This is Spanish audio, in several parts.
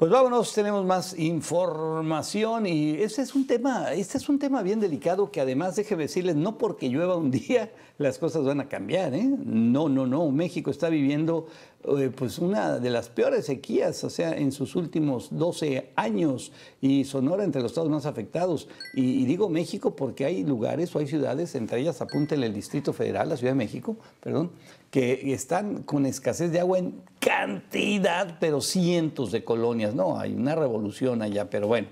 Pues vámonos, tenemos más información y ese es un tema, este es un tema bien delicado que además déjeme decirles, no porque llueva un día las cosas van a cambiar, ¿eh? No, no, no, México está viviendo eh, pues una de las peores sequías, o sea, en sus últimos 12 años, y Sonora entre los estados más afectados. Y, digo México porque hay lugares o hay ciudades, entre ellas apúntele el Distrito Federal, la Ciudad de México, perdón, que están con escasez de agua en cantidad, pero cientos de colonias. No, hay una revolución allá, pero bueno.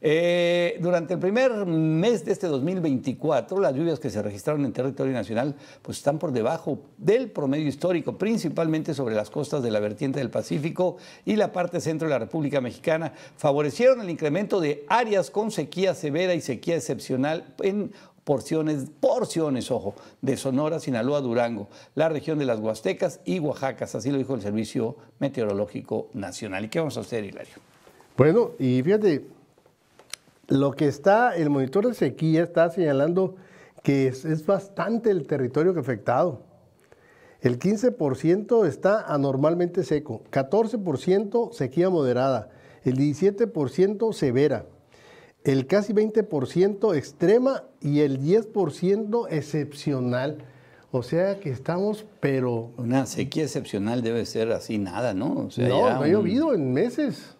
Eh, durante el primer mes de este 2024, las lluvias que se registraron en territorio nacional pues están por debajo del promedio histórico, principalmente sobre las costas de la vertiente del Pacífico y la parte centro de la República Mexicana. Favorecieron el incremento de áreas con sequía severa y sequía excepcional en porciones, porciones, ojo, de Sonora, Sinaloa, Durango, la región de las Huastecas y Oaxacas, así lo dijo el Servicio Meteorológico Nacional. ¿Y qué vamos a hacer, Hilario? Bueno, y fíjate, lo que está, el monitor de sequía está señalando que es, bastante el territorio que afectado. El 15% está anormalmente seco, 14% sequía moderada, el 17% severa, el casi 20% extrema y el 10% excepcional. O sea que estamos, pero... Una sequía excepcional debe ser así nada, ¿no? no, no llovido en meses.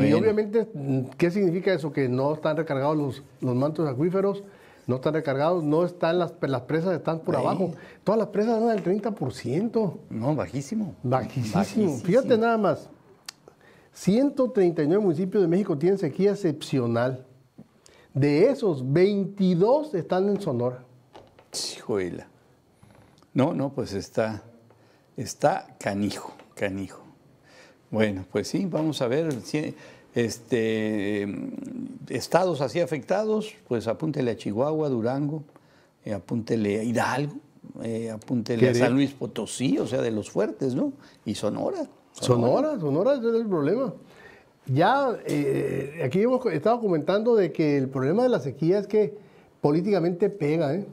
Y obviamente, mm, ¿qué significa eso? Que no están recargados los, los mantos acuíferos, no están recargados, no están las, las presas están por abajo. Todas las presas son del 30%. No, bajísimo. bajísimo. Fíjate nada más. 139 municipios de México tienen sequía excepcional. De esos, 22 están en Sonora. Chihuahua. No, no, pues está, está canijo, canijo. Bueno, pues sí, vamos a ver. este, estados así afectados, pues apúntele a Chihuahua, Durango, eh, apúntele a Hidalgo, eh, apúntele a San Luis Potosí, o sea, de los fuertes, ¿no? Y Sonora. Sonora, Sonora, es el problema. Ya eh, aquí hemos estado comentando de que el problema de la sequía es que políticamente pega, ¿eh?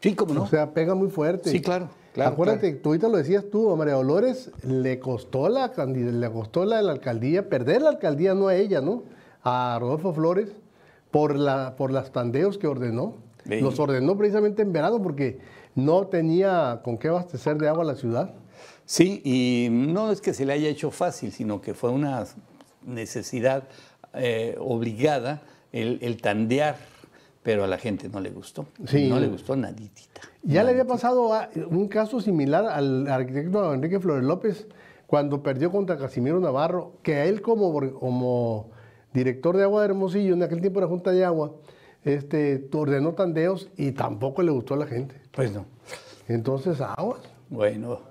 Sí, como no. O sea, pega muy fuerte. Sí, claro. Acuérdate, tú ahorita lo decías tú, María Dolores le costó, la, le costó la, alcaldía, perder la alcaldía no a ella, ¿no? A Rodolfo Flores por, la, por las tandeos que ordenó. Los ordenó precisamente en verano porque no tenía con qué abastecer de agua la ciudad. Sí, y no es que se le haya hecho fácil, sino que fue una necesidad eh, obligada el, el tandear pero a la gente no le gustó. No le gustó naditita. Ya le había pasado un caso similar al arquitecto Enrique Flores López cuando perdió contra Casimiro Navarro, que a él como, director de agua de Hermosillo, en aquel tiempo era Junta de Agua, este, ordenó tandeos y tampoco le gustó a la gente. Pues no. Entonces, aguas. Bueno,